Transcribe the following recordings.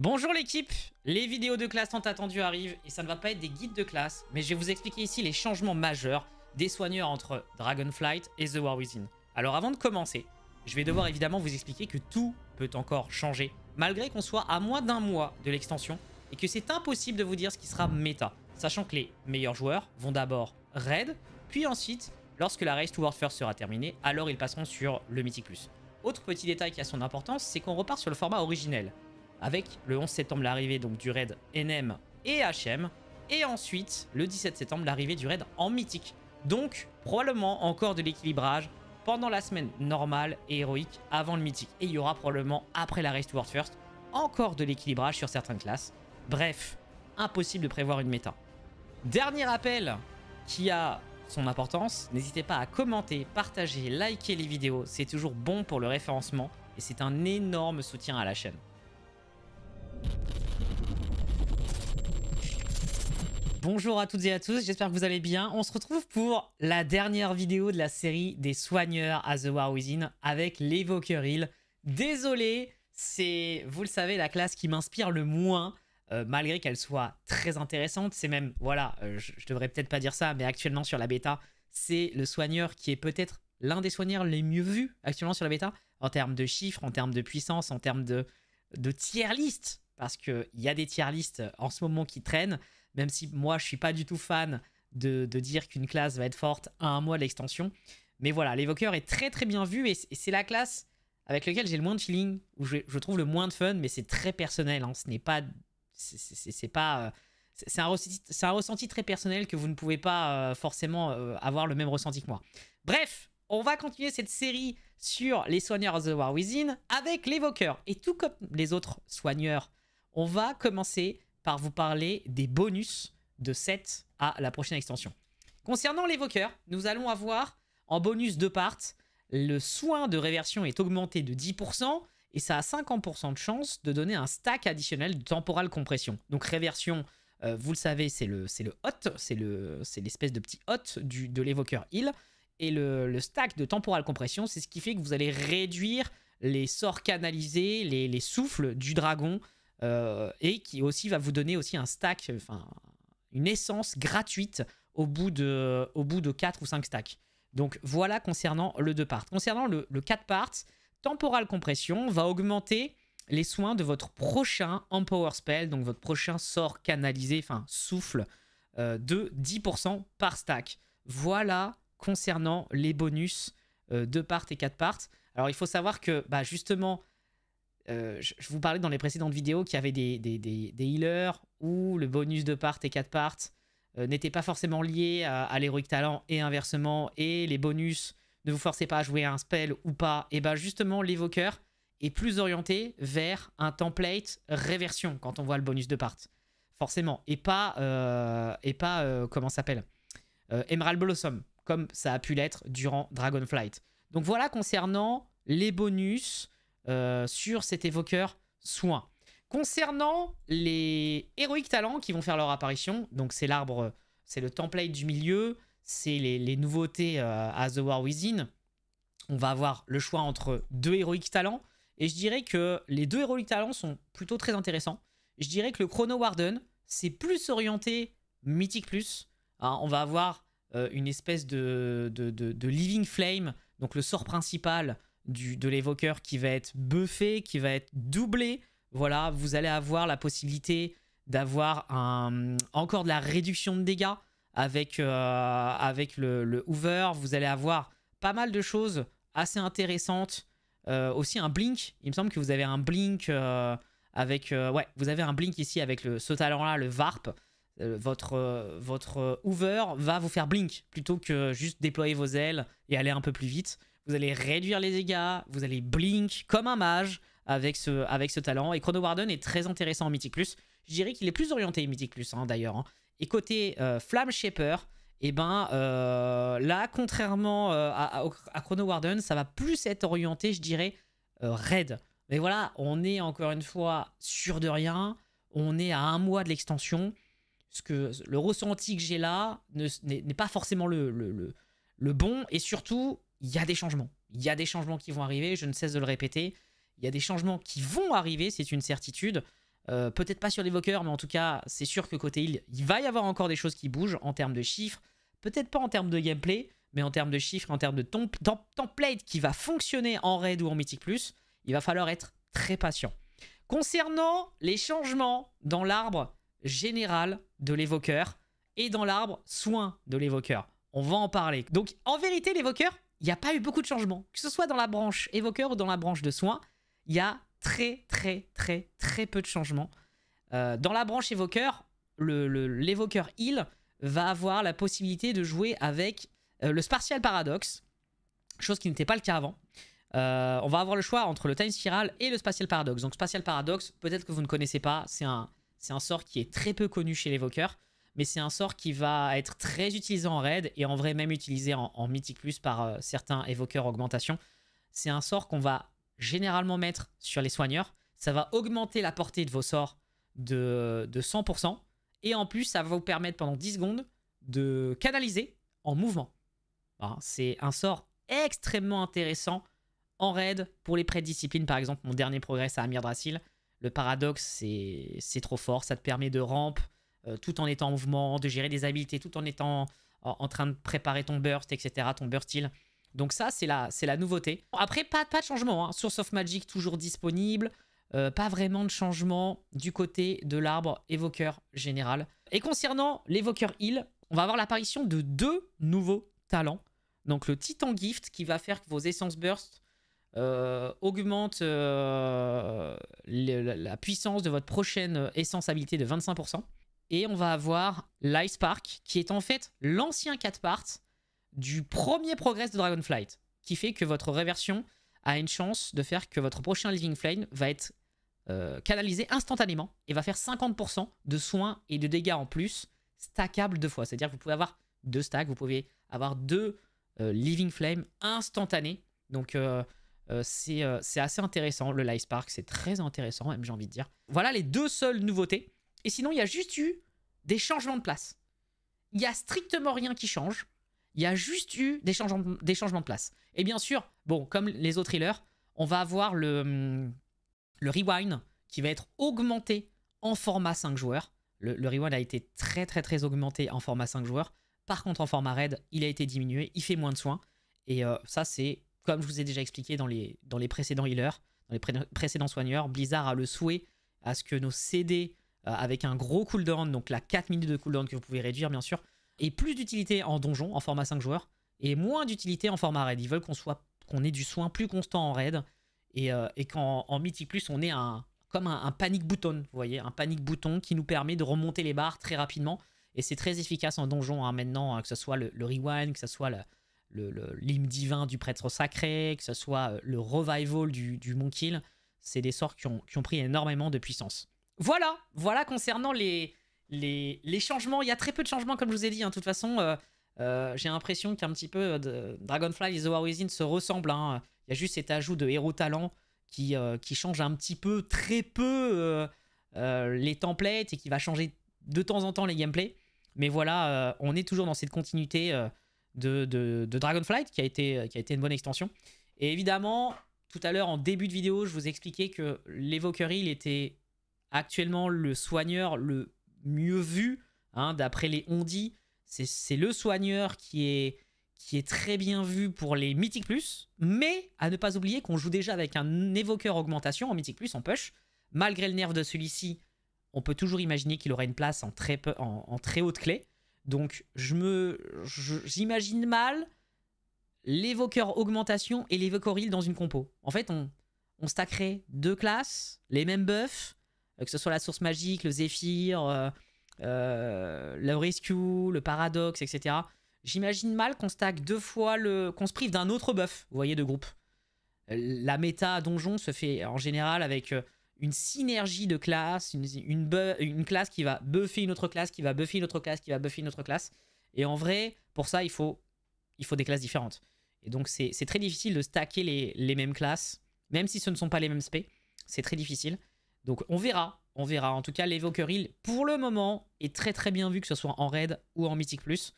Bonjour l'équipe Les vidéos de classe tant attendues arrivent et ça ne va pas être des guides de classe, mais je vais vous expliquer ici les changements majeurs des soigneurs entre Dragonflight et The War Within. Alors avant de commencer, je vais devoir évidemment vous expliquer que tout peut encore changer, malgré qu'on soit à moins d'un mois de l'extension et que c'est impossible de vous dire ce qui sera méta, sachant que les meilleurs joueurs vont d'abord raid, puis ensuite, lorsque la Race to War First sera terminée, alors ils passeront sur le Mythic Plus. Autre petit détail qui a son importance, c'est qu'on repart sur le format originel, avec le 11 septembre l'arrivée donc du raid NM et HM, et ensuite le 17 septembre l'arrivée du raid en mythique. Donc probablement encore de l'équilibrage pendant la semaine normale et héroïque avant le mythique. Et il y aura probablement après la Race to World First encore de l'équilibrage sur certaines classes. Bref, impossible de prévoir une méta. Dernier appel qui a son importance, n'hésitez pas à commenter, partager, liker les vidéos, c'est toujours bon pour le référencement et c'est un énorme soutien à la chaîne. Bonjour à toutes et à tous, j'espère que vous allez bien. On se retrouve pour la dernière vidéo de la série des soigneurs à The War Within avec l'Evokeril. Hill. Désolé, c'est, vous le savez, la classe qui m'inspire le moins, euh, malgré qu'elle soit très intéressante. C'est même, voilà, euh, je, devrais peut-être pas dire ça, mais actuellement sur la bêta, c'est le soigneur qui est peut-être l'un des soigneurs les mieux vus actuellement sur la bêta, en termes de chiffres, en termes de puissance, en termes de, de tier list, parce qu'il y a des tier list en ce moment qui traînent même si moi je suis pas du tout fan de, dire qu'une classe va être forte à un mois de l'extension. Mais voilà, l'évoqueur est très très bien vu et c'est la classe avec laquelle j'ai le moins de feeling, où je, trouve le moins de fun, mais c'est très personnel. Hein. Ce n'est pas. C'est pas. Euh, c'est un, ressenti très personnel que vous ne pouvez pas euh, forcément euh, avoir le même ressenti que moi. Bref, on va continuer cette série sur les soigneurs of the War Within avec l'évoqueur. Et tout comme les autres soigneurs, on va commencer par vous parler des bonus de 7 à la prochaine extension. Concernant l'évoqueur, nous allons avoir en bonus de parts, le soin de réversion est augmenté de 10% et ça a 50% de chance de donner un stack additionnel de temporal compression. Donc réversion, euh, vous le savez, c'est le, c'est le hot, c'est, le, c'est l'espèce de petit hot du, de l'évoqueur heal. Et le, stack de temporal compression, c'est ce qui fait que vous allez réduire les sorts canalisés, les, les souffles du dragon euh, et qui aussi va vous donner aussi un stack, enfin une essence gratuite au bout de, au bout de 4 ou 5 stacks. Donc voilà concernant le 2 parts. Concernant le, 4 parts, Temporal Compression va augmenter les soins de votre prochain Empower Spell, donc votre prochain sort canalisé, enfin souffle, euh, de 10% par stack. Voilà concernant les bonus 2 euh, parts et 4 parts. Alors il faut savoir que bah, justement, euh, je, vous parlais dans les précédentes vidéos qu'il y avait des, healers où le bonus de part et 4 parts euh, n'était pas forcément lié à, l'héroïque talent et inversement, et les bonus ne vous forcez pas à jouer un spell ou pas, et bien justement l'évoqueur est plus orienté vers un template réversion quand on voit le bonus de part, forcément, et pas, euh, et pas comment s'appelle Emerald Blossom, comme ça a pu l'être durant Dragonflight. Donc voilà concernant les bonus, euh, sur cet évoqueur soin. Concernant les héroïques talents qui vont faire leur apparition, donc c'est l'arbre, c'est le template du milieu, c'est les, nouveautés euh, à The War Within, on va avoir le choix entre deux héroïques talents, et je dirais que les deux héroïques talents sont plutôt très intéressants. Je dirais que le Chrono Warden, c'est plus orienté Mythic Plus. Hein. on va avoir euh, une espèce de, de, Living Flame, donc le sort principal de l'évoqueur qui va être buffé, qui va être doublé. Voilà, vous allez avoir la possibilité d'avoir un, encore de la réduction de dégâts avec, euh, avec le, le, Hoover. Vous allez avoir pas mal de choses assez intéressantes. Euh, aussi un blink. Il me semble que vous avez un blink euh, avec... ouais, vous avez un blink ici avec le, ce talent-là, le Varp. votre, votre Hoover va vous faire blink plutôt que juste déployer vos ailes et aller un peu plus vite vous allez réduire les dégâts, vous allez blink comme un mage avec ce, avec ce talent. Et Chrono Warden est très intéressant en Mythic+. Plus. Je dirais qu'il est plus orienté Mythic+, Plus hein, d'ailleurs. Hein. Et côté Flame euh, Flamme Shaper, et eh ben euh, là, contrairement euh, à, Chrono Warden, ça va plus être orienté, je dirais, raid. Mais voilà, on est encore une fois sûr de rien. On est à un mois de l'extension. Ce que le ressenti que j'ai là n'est pas forcément le, le bon. Et surtout, il y a des changements. Il y a des changements qui vont arriver, je ne cesse de le répéter. Il y a des changements qui vont arriver, c'est une certitude. Euh, peut-être pas sur l'évoqueur, mais en tout cas, c'est sûr que côté il, il va y avoir encore des choses qui bougent en termes de chiffres. Peut-être pas en termes de gameplay, mais en termes de chiffres, en termes de template qui va fonctionner en raid ou en Mythic Plus. Il va falloir être très patient. Concernant les changements dans l'arbre général de l'évoqueur et dans l'arbre soin de l'évoqueur, on va en parler. Donc en vérité, l'évoqueur, il n'y a pas eu beaucoup de changements. Que ce soit dans la branche évoqueur ou dans la branche de soins, il y a très très très très peu de changements. Euh, dans la branche évoqueur, l'évoqueur le, heal va avoir la possibilité de jouer avec euh, le Spatial Paradox, chose qui n'était pas le cas avant. Euh, on va avoir le choix entre le Time Spiral et le Spatial Paradox. Donc Spatial Paradox, peut-être que vous ne connaissez pas, c'est un, un, sort qui est très peu connu chez l'évoqueur mais c'est un sort qui va être très utilisé en raid et en vrai même utilisé en, Mythic mythique plus par euh, certains évoqueurs augmentation. C'est un sort qu'on va généralement mettre sur les soigneurs. Ça va augmenter la portée de vos sorts de, 100% et en plus ça va vous permettre pendant 10 secondes de canaliser en mouvement. Hein, c'est un sort extrêmement intéressant en raid pour les prédisciplines. par exemple. Mon dernier progrès à Amir Dracil. Le paradoxe c'est trop fort, ça te permet de rampe euh, tout en étant en mouvement, de gérer des habilités, tout en étant en, train de préparer ton burst, etc., ton burst heal. Donc ça, c'est la, la nouveauté. Après, pas, pas de changement. Hein. Source of Magic toujours disponible. Euh, pas vraiment de changement du côté de l'arbre évoqueur général. Et concernant l'évoqueur heal, on va avoir l'apparition de deux nouveaux talents. Donc le Titan Gift qui va faire que vos essences burst euh, augmentent la puissance de votre prochaine essence habilité de 25%. Et on va avoir l'Ice Park, qui est en fait l'ancien 4 parts du premier progrès de Dragonflight, qui fait que votre réversion a une chance de faire que votre prochain Living Flame va être euh, canalisé instantanément et va faire 50% de soins et de dégâts en plus, stackable deux fois. C'est-à-dire que vous pouvez avoir deux stacks, vous pouvez avoir deux euh, Living Flame instantanés. Donc euh, c'est assez intéressant, le Light Park, c'est très intéressant, même j'ai envie de dire. Voilà les deux seules nouveautés et sinon, il y a juste eu des changements de place. Il n'y a strictement rien qui change. Il y a juste eu des, changements, des changements de place. Et bien sûr, bon, comme les autres healers, on va avoir le, hmm, le rewind qui va être augmenté en format 5 joueurs. Le, rewind a été très très très augmenté en format 5 joueurs. Par contre, en format raid, il a été diminué, il fait moins de soins. Et euh, ça, c'est comme je vous ai déjà expliqué dans les, dans les précédents healers, dans les précédents soigneurs, Blizzard a le souhait à ce que nos CD euh, avec un gros cooldown, donc la 4 minutes de cooldown que vous pouvez réduire bien sûr, et plus d'utilité en donjon, en format 5 joueurs, et moins d'utilité en format raid. Ils veulent qu'on soit ait du soin plus constant en raid, et, euh, qu'en en Mythic Plus, on ait un, comme un, panic bouton, vous voyez, un panic bouton qui nous permet de remonter les barres très rapidement, et c'est très efficace en donjon hein, maintenant, hein, que ce soit le, rewind, que ce soit le l'hymne divin du prêtre sacré, que ce soit euh, le revival du, du kill, c'est des sorts qui ont pris énormément de puissance. Voilà, voilà concernant les, les, changements. Il y a très peu de changements, comme je vous ai dit. Hein. De toute façon, euh, euh, j'ai l'impression qu'un petit peu euh, de Dragonfly et The War Within se ressemblent. Hein. Il y a juste cet ajout de héros talent qui, qui change un petit peu, très peu les templates et qui va changer de temps en temps les gameplays. Mais voilà, on est toujours dans cette continuité de, de, qui a, été, qui a été une bonne extension. Et évidemment, tout à l'heure en début de vidéo, je vous expliquais que l'évoquerie, il était actuellement le soigneur le mieux vu, hein, d'après les on-dit, c'est le soigneur qui est, qui est très bien vu pour les Mythic Plus, mais à ne pas oublier qu'on joue déjà avec un évoqueur augmentation en Mythic Plus, en push. Malgré le nerf de celui-ci, on peut toujours imaginer qu'il aurait une place en très, peu, en, très haute clé. Donc je me, j'imagine mal l'évoqueur augmentation et l'évoqueur heal dans une compo. En fait, on, on stackerait deux classes, les mêmes buffs, euh, que ce soit la source magique, le zéphyr, euh, euh, le rescue, le paradoxe, etc. J'imagine mal qu'on stack deux fois le. qu'on se prive d'un autre buff, vous voyez, de groupe. La méta donjon se fait en général avec une synergie de classes, une, classe qui va buffer une autre classe, qui va buffer une autre classe, qui va buffer une autre classe. Et en vrai, pour ça, il faut, des classes différentes. Et donc, c'est très difficile de stacker les, mêmes classes, même si ce ne sont pas les mêmes spés. C'est très difficile. Donc on verra, on verra. En tout cas, il pour le moment, est très très bien vu que ce soit en raid ou en Mythic+. plus.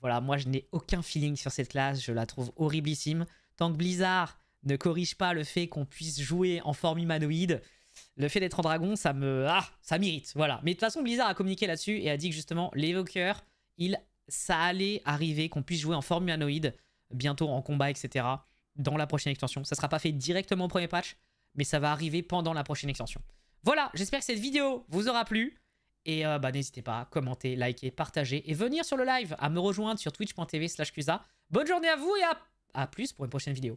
Voilà, moi je n'ai aucun feeling sur cette classe, je la trouve horriblissime. Tant que Blizzard ne corrige pas le fait qu'on puisse jouer en forme humanoïde, le fait d'être en dragon, ça me... Ah, ça m'irrite, voilà. Mais de toute façon, Blizzard a communiqué là-dessus et a dit que justement, l'évoqueur, il... ça allait arriver qu'on puisse jouer en forme humanoïde, bientôt en combat, etc., dans la prochaine extension. Ça sera pas fait directement au premier patch, mais ça va arriver pendant la prochaine extension. Voilà, j'espère que cette vidéo vous aura plu. Et euh, bah, n'hésitez pas à commenter, liker, partager et venir sur le live, à me rejoindre sur twitch.tv slash Bonne journée à vous et à plus pour une prochaine vidéo.